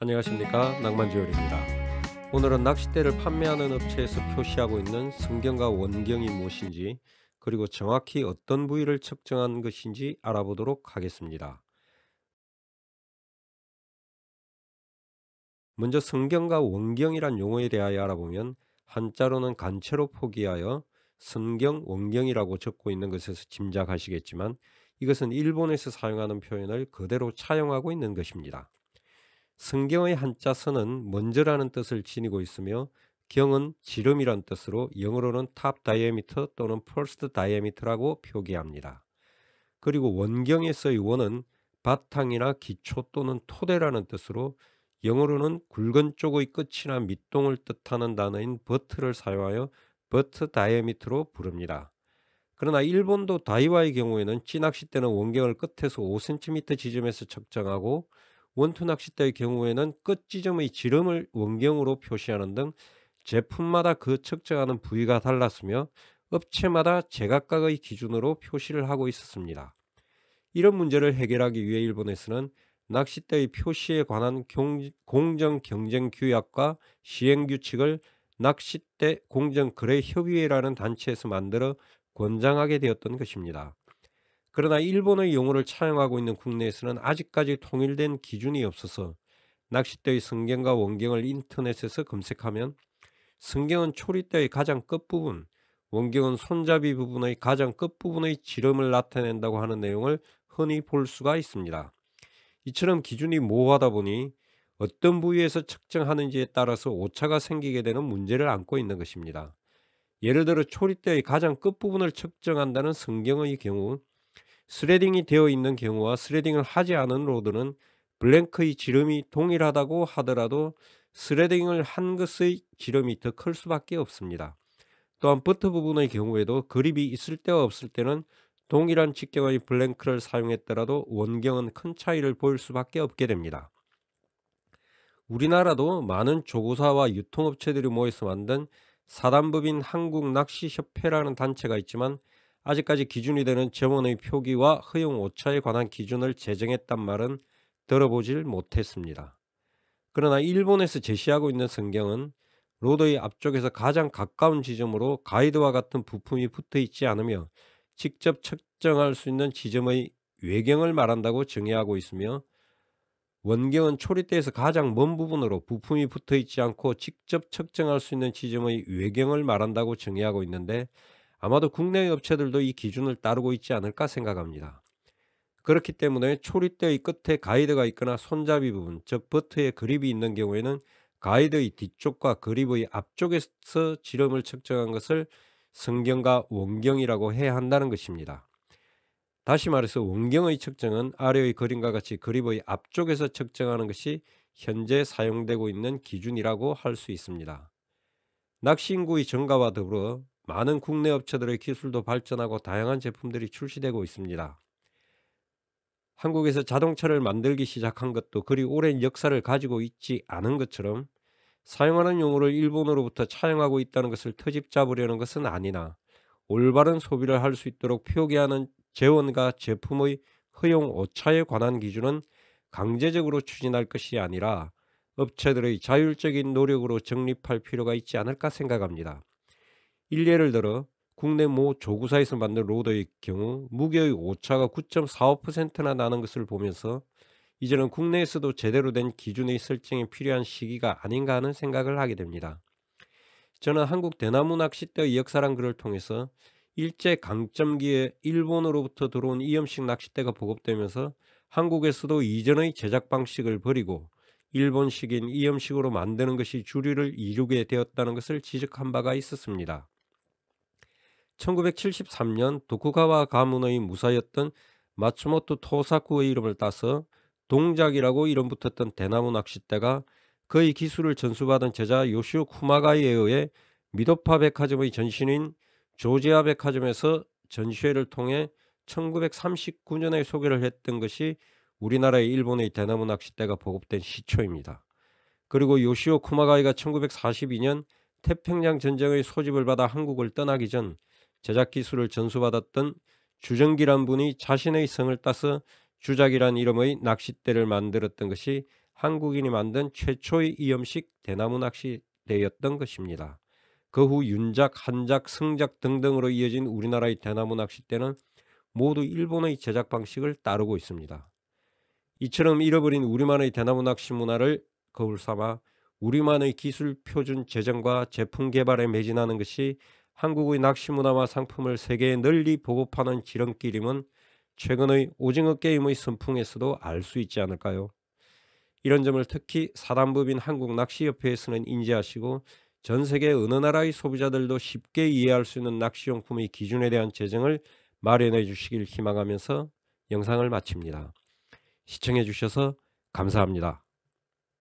안녕하십니까 낭만지열입니다. 오늘은 낚싯대를 판매하는 업체에서 표시하고 있는 성경과 원경이 무엇인지 그리고 정확히 어떤 부위를 측정한 것인지 알아보도록 하겠습니다. 먼저 성경과 원경이란 용어에 대하여 알아보면 한자로는 간체로 포기하여 성경 원경이라고 적고 있는 것에서 짐작하시겠지만 이것은 일본에서 사용하는 표현을 그대로 차용하고 있는 것입니다. 성경의 한자서는 먼저라는 뜻을 지니고 있으며 경은 지름이란 뜻으로 영어로는 탑 다이아미터 또는 퍼스트 다이아미터라고 표기합니다. 그리고 원경에서의 원은 바탕이나 기초 또는 토대라는 뜻으로 영어로는 굵은 쪽의 끝이나 밑동을 뜻하는 단어인 버트를 사용하여 버트 다이아미터로 부릅니다. 그러나 일본도 다이와의 경우에는 찌낚시 때는 원경을 끝에서 5cm 지점에서 측정하고 원투 낚싯대의 경우에는 끝 지점의 지름을 원경으로 표시하는 등 제품마다 그 측정하는 부위가 달랐으며 업체마다 제각각의 기준으로 표시를 하고 있었습니다. 이런 문제를 해결하기 위해 일본에서는 낚싯대의 표시에 관한 경, 공정 경쟁 규약과 시행 규칙을 낚싯대 공정 거래 협의회라는 단체에서 만들어 권장하게 되었던 것입니다. 그러나 일본의 용어를 차용하고 있는 국내에서는 아직까지 통일된 기준이 없어서 낚싯대의 성경과 원경을 인터넷에서 검색하면 성경은 초리대의 가장 끝부분, 원경은 손잡이 부분의 가장 끝부분의 지름을 나타낸다고 하는 내용을 흔히 볼 수가 있습니다. 이처럼 기준이 모호하다 보니 어떤 부위에서 측정하는지에 따라서 오차가 생기게 되는 문제를 안고 있는 것입니다. 예를 들어 초리대의 가장 끝부분을 측정한다는 성경의 경우 스레딩이 되어 있는 경우와 스레딩을 하지 않은 로드는 블랭크의 지름이 동일하다고 하더라도 스레딩을 한 것의 지름이 더 클 수밖에 없습니다. 또한 버트 부분의 경우에도 그립이 있을 때와 없을 때는 동일한 직경의 블랭크를 사용했더라도 원경은 큰 차이를 보일 수밖에 없게 됩니다. 우리나라도 많은 조고사와 유통업체들이 모여서 만든 사단법인 한국낚시협회라는 단체가 있지만 아직까지 기준이 되는 재원의 표기와 허용 오차에 관한 기준을 제정했단 말은 들어보질 못했습니다. 그러나 일본에서 제시하고 있는 성경은 로더의 앞쪽에서 가장 가까운 지점으로 가이드와 같은 부품이 붙어 있지 않으며 직접 측정할 수 있는 지점의 외경을 말한다고 정의하고 있으며 원경은 초리대에서 가장 먼 부분으로 부품이 붙어 있지 않고 직접 측정할 수 있는 지점의 외경을 말한다고 정의하고 있는데 아마도 국내 업체들도 이 기준을 따르고 있지 않을까 생각합니다. 그렇기 때문에 초리대의 끝에 가이드가 있거나 손잡이 부분, 즉 버트에 그립이 있는 경우에는 가이드의 뒤쪽과 그립의 앞쪽에서 지름을 측정한 것을 성경과 원경이라고 해야 한다는 것입니다. 다시 말해서 원경의 측정은 아래의 그림과 같이 그립의 앞쪽에서 측정하는 것이 현재 사용되고 있는 기준이라고 할 수 있습니다. 낚시인구의 증가와 더불어 많은 국내 업체들의 기술도 발전하고 다양한 제품들이 출시되고 있습니다. 한국에서 자동차를 만들기 시작한 것도 그리 오랜 역사를 가지고 있지 않은 것처럼 사용하는 용어를 일본으로부터 차용하고 있다는 것을 터집 잡으려는 것은 아니나 올바른 소비를 할 수 있도록 표기하는 재원과 제품의 허용 오차에 관한 기준은 강제적으로 추진할 것이 아니라 업체들의 자율적인 노력으로 정립할 필요가 있지 않을까 생각합니다. 일례를 들어 국내 모 조구사에서 만든 로더의 경우 무게의 오차가 9.45%나 나는 것을 보면서 이제는 국내에서도 제대로 된 기준의 설정이 필요한 시기가 아닌가 하는 생각을 하게 됩니다. 저는 한국 대나무 낚싯대의 역사란 글을 통해서 일제 강점기에 일본으로부터 들어온 이염식 낚싯대가 보급되면서 한국에서도 이전의 제작 방식을 버리고 일본식인 이염식으로 만드는 것이 주류를 이루게 되었다는 것을 지적한 바가 있었습니다. 1973년 도쿠가와 가문의 무사였던 마츠모토 토사쿠의 이름을 따서 동작이라고 이름 붙었던 대나무 낚싯대가 그의 기술을 전수받은 제자 요시오 쿠마가이에 의해 미도파 백화점의 전신인 조지아 백화점에서 전시회를 통해 1939년에 소개를 했던 것이 우리나라의 일본의 대나무 낚싯대가 보급된 시초입니다. 그리고 요시오 쿠마가이가 1942년 태평양 전쟁의 소집을 받아 한국을 떠나기 전 제작 기술을 전수받았던 주정기란 분이 자신의 성을 따서 주작이란 이름의 낚싯대를 만들었던 것이 한국인이 만든 최초의 이염식 대나무 낚시대였던 것입니다. 그 후 윤작, 한작, 승작 등등으로 이어진 우리나라의 대나무 낚싯대는 모두 일본의 제작 방식을 따르고 있습니다. 이처럼 잃어버린 우리만의 대나무 낚시 문화를 거울 삼아 우리만의 기술 표준 제정과 제품 개발에 매진하는 것이 한국의 낚시 문화와 상품을 세계에 널리 보급하는 지름길임은 최근의 오징어 게임의 선풍에서도 알 수 있지 않을까요? 이런 점을 특히 사단법인 한국낚시협회에서는 인지하시고 전 세계 어느 나라의 소비자들도 쉽게 이해할 수 있는 낚시용품의 기준에 대한 제정을 마련해 주시길 희망하면서 영상을 마칩니다. 시청해 주셔서 감사합니다.